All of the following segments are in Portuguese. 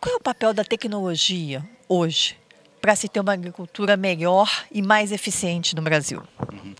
Qual é o papel da tecnologia hoje para se ter uma agricultura melhor e mais eficiente no Brasil? Uhum.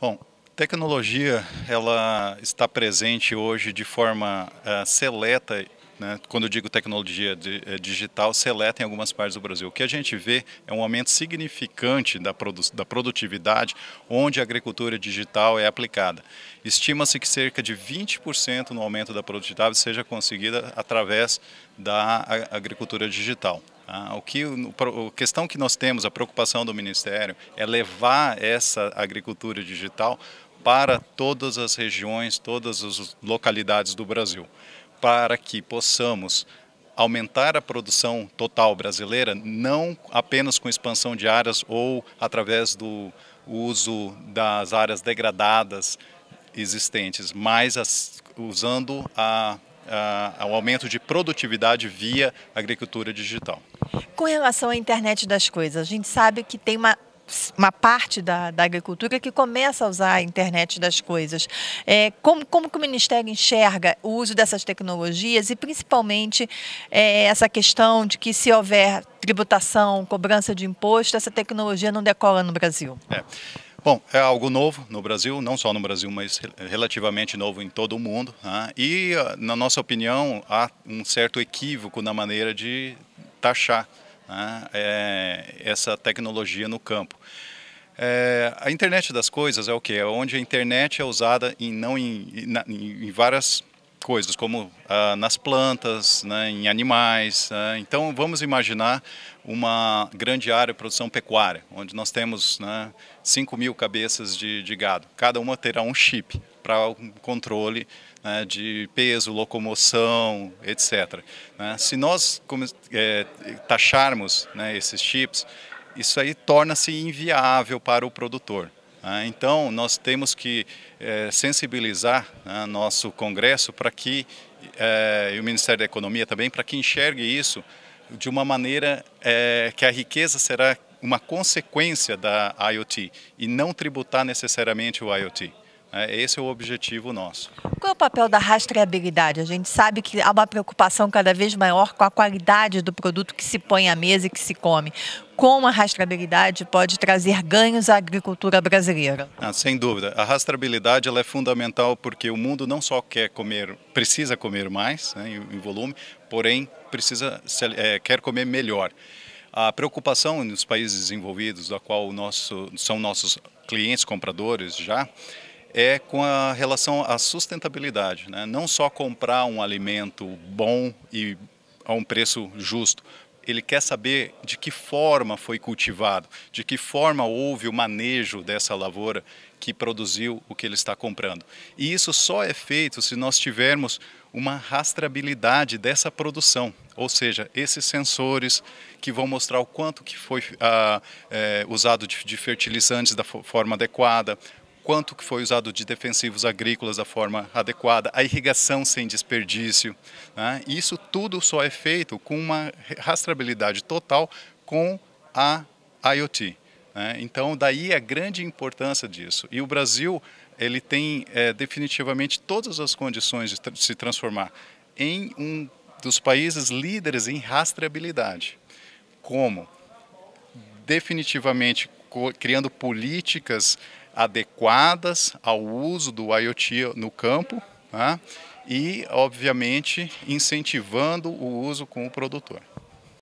Bom, tecnologia ela está presente hoje de forma uh, seleta né, quando eu digo tecnologia de, eh, digital, seleta em algumas partes do Brasil. O que a gente vê é um aumento significante da, produ da produtividade onde a agricultura digital é aplicada. Estima-se que cerca de 20% no aumento da produtividade seja conseguida através da agricultura digital. Ah, o que, a questão que nós temos, a preocupação do Ministério, é levar essa agricultura digital para todas as regiões, todas as localidades do Brasil para que possamos aumentar a produção total brasileira, não apenas com expansão de áreas ou através do uso das áreas degradadas existentes, mas as, usando a, a, o aumento de produtividade via agricultura digital. Com relação à internet das coisas, a gente sabe que tem uma uma parte da, da agricultura que começa a usar a internet das coisas. É, como, como que o Ministério enxerga o uso dessas tecnologias e, principalmente, é, essa questão de que se houver tributação, cobrança de imposto, essa tecnologia não decola no Brasil? É. Bom, é algo novo no Brasil, não só no Brasil, mas relativamente novo em todo o mundo. Né? E, ah, na nossa opinião, há um certo equívoco na maneira de taxar né, é, essa tecnologia no campo. É, a internet das coisas é o que? É onde a internet é usada em, não em, em, em várias coisas, como ah, nas plantas, né, em animais. Né. Então, vamos imaginar uma grande área de produção pecuária, onde nós temos né, 5 mil cabeças de, de gado. Cada uma terá um chip para o controle né, de peso, locomoção, etc. Né. Se nós é, taxarmos né, esses chips, isso aí torna-se inviável para o produtor. Ah, então, nós temos que eh, sensibilizar né, nosso Congresso para que, eh, e o Ministério da Economia também, para que enxergue isso de uma maneira eh, que a riqueza será uma consequência da IoT e não tributar necessariamente o IoT. É, esse é o objetivo nosso. Qual é o papel da rastreabilidade? A gente sabe que há uma preocupação cada vez maior com a qualidade do produto que se põe à mesa e que se come. Como a rastreabilidade pode trazer ganhos à agricultura brasileira? Ah, sem dúvida. A rastreabilidade ela é fundamental porque o mundo não só quer comer, precisa comer mais né, em volume, porém precisa é, quer comer melhor. A preocupação nos países desenvolvidos, da qual nosso, são nossos clientes compradores já, é com a relação à sustentabilidade, né? não só comprar um alimento bom e a um preço justo. Ele quer saber de que forma foi cultivado, de que forma houve o manejo dessa lavoura que produziu o que ele está comprando. E isso só é feito se nós tivermos uma rastreabilidade dessa produção, ou seja, esses sensores que vão mostrar o quanto que foi ah, é, usado de, de fertilizantes da forma adequada, quanto que foi usado de defensivos agrícolas da forma adequada, a irrigação sem desperdício. Né? Isso tudo só é feito com uma rastreabilidade total com a IoT. Né? Então, daí a grande importância disso. E o Brasil ele tem é, definitivamente todas as condições de tra se transformar em um dos países líderes em rastreabilidade. Como? Definitivamente criando políticas adequadas ao uso do IoT no campo né? e, obviamente, incentivando o uso com o produtor.